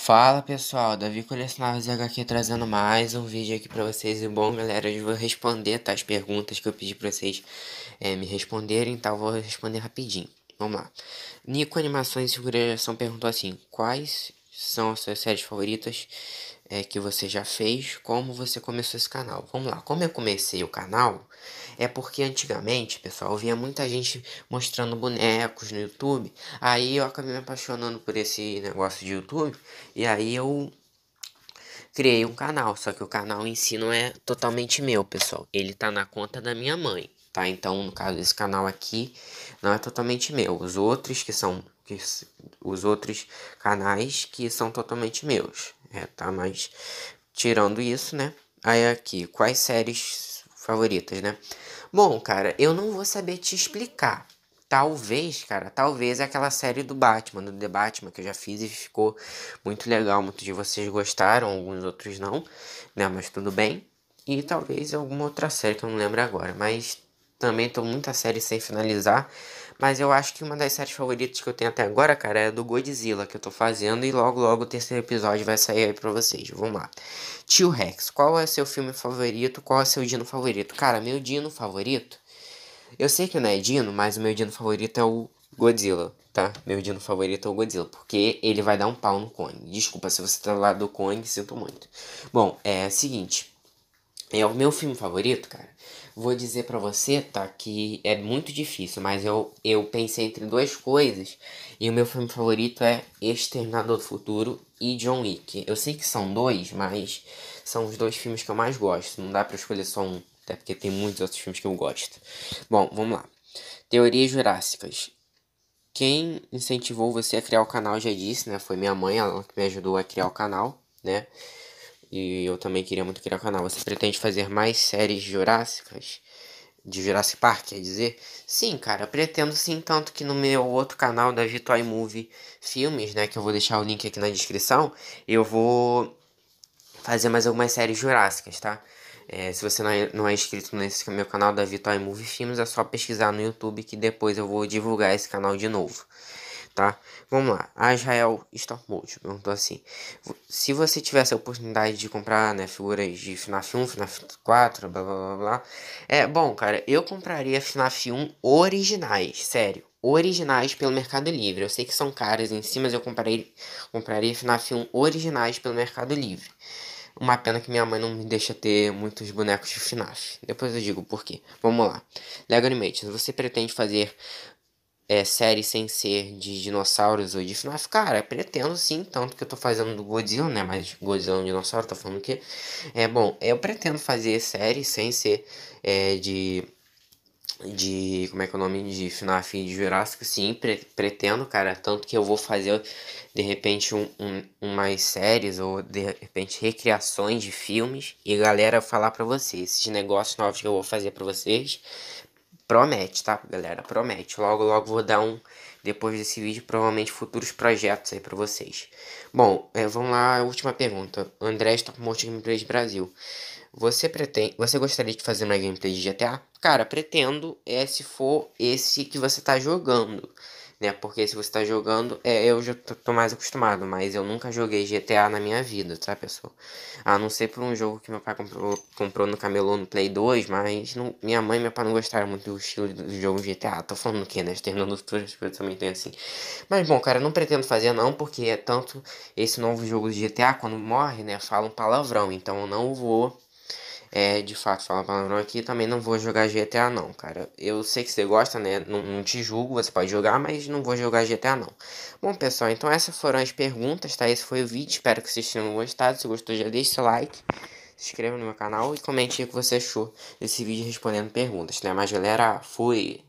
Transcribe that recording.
Fala pessoal, Davi Colecionáveis HQ trazendo mais um vídeo aqui pra vocês. E bom galera, eu vou responder tá, as perguntas que eu pedi pra vocês é, me responderem, tá? vou responder rapidinho. Vamos lá. Nico Animações e Segurança perguntou assim: Quais são as suas séries favoritas é, que você já fez, como você começou esse canal. Vamos lá, como eu comecei o canal, é porque antigamente, pessoal, eu via muita gente mostrando bonecos no YouTube, aí eu acabei me apaixonando por esse negócio de YouTube, e aí eu criei um canal, só que o canal em si não é totalmente meu, pessoal, ele tá na conta da minha mãe tá? Então, no caso desse canal aqui, não é totalmente meu. Os outros que são que, os outros canais que são totalmente meus, é, tá? Mas tirando isso, né? Aí aqui, quais séries favoritas, né? Bom, cara, eu não vou saber te explicar. Talvez, cara, talvez é aquela série do Batman, do The Batman, que eu já fiz e ficou muito legal. Muitos de vocês gostaram, alguns outros não, né? Mas tudo bem. E talvez alguma outra série que eu não lembro agora. Mas também tô muita série sem finalizar. Mas eu acho que uma das séries favoritas que eu tenho até agora, cara, é do Godzilla, que eu tô fazendo. E logo, logo o terceiro episódio vai sair aí pra vocês. Vamos lá. Tio Rex, qual é seu filme favorito? Qual é seu dino favorito? Cara, meu dino favorito. Eu sei que não é dino, mas o meu dino favorito é o Godzilla, tá? Meu dino favorito é o Godzilla, porque ele vai dar um pau no Kong. Desculpa se você tá do lado do Kong, sinto muito. Bom, é o seguinte. É o meu filme favorito, cara. Vou dizer para você, tá, que é muito difícil, mas eu, eu pensei entre duas coisas e o meu filme favorito é Exterminador do Futuro e John Wick. Eu sei que são dois, mas são os dois filmes que eu mais gosto, não dá para escolher só um, até porque tem muitos outros filmes que eu gosto. Bom, vamos lá. Teorias Jurássicas. Quem incentivou você a criar o canal, já disse, né? Foi minha mãe, ela que me ajudou a criar o canal, né? E eu também queria muito criar o canal. Você pretende fazer mais séries jurássicas? De Jurassic Park, quer dizer? Sim, cara, pretendo sim, tanto que no meu outro canal, da Toy Movie Filmes, né, que eu vou deixar o link aqui na descrição, eu vou fazer mais algumas séries jurássicas, tá? É, se você não é, não é, inscrito nesse meu canal, da Vitória Movie Filmes, é só pesquisar no YouTube que depois eu vou divulgar esse canal de novo tá? Vamos lá, a Israel Stormbolt perguntou assim: se você tivesse a oportunidade de comprar, né, figuras de FNAF 1, FNAF 4, blá blá blá blá. É, bom, cara, eu compraria FNAF 1 originais, sério originais pelo Mercado Livre. Eu sei que são caras em si, mas eu compraria compraria FNAF 1 originais pelo Mercado Livre. Uma pena que minha mãe não me deixa ter muitos bonecos de FNAF. Depois eu digo por quê. Vamos lá. Lego Animations, você pretende fazer é, série sem ser de dinossauros ou de FNAF, cara, pretendo sim, tanto que eu tô fazendo do Godzilla, né? Mas Godzilla é um dinossauro, tá falando que. É bom, eu pretendo fazer série sem ser é, de. De. Como é que é o nome? De FNAF e de Jurássico, sim, pre pretendo, cara. Tanto que eu vou fazer, de repente, um, um, umas séries ou, de repente, recriações de filmes. E galera, falar pra vocês, esses negócios novos que eu vou fazer pra vocês Promete, tá, galera? Promete. Logo, logo vou dar um, depois desse vídeo, provavelmente futuros projetos aí pra vocês. Bom, é, vamos lá, última pergunta. André está com um monte de gameplays Brasil. Você pretende, você gostaria de fazer uma gameplay de GTA? Cara, pretendo é se for esse que você tá jogando né? Porque se você tá jogando, é, eu já tô, mais acostumado, mas eu nunca joguei GTA na minha vida, tá, pessoal? A não ser por um jogo que meu pai comprou, comprou no camelô no Play 2, mas não, minha mãe e meu pai não gostaram muito do estilo do jogo GTA. Tô falando o que, né? Externando futuro, as coisas também tenho assim. Mas bom, cara, não pretendo fazer não, porque é tanto esse novo jogo de GTA, quando morre, né? Fala um palavrão, então eu não vou é, de fato, falar palavrão aqui, também não vou jogar GTA não, cara. Eu sei que você gosta, né? Não, não, te julgo, você pode jogar, mas não vou jogar GTA não. Bom, pessoal, então essas foram as perguntas, tá? Esse foi o vídeo, espero que vocês tenham gostado. Se gostou, já deixa seu like, se inscreva no meu canal e comente o que você achou desse vídeo respondendo perguntas, né? Mas, galera, fui!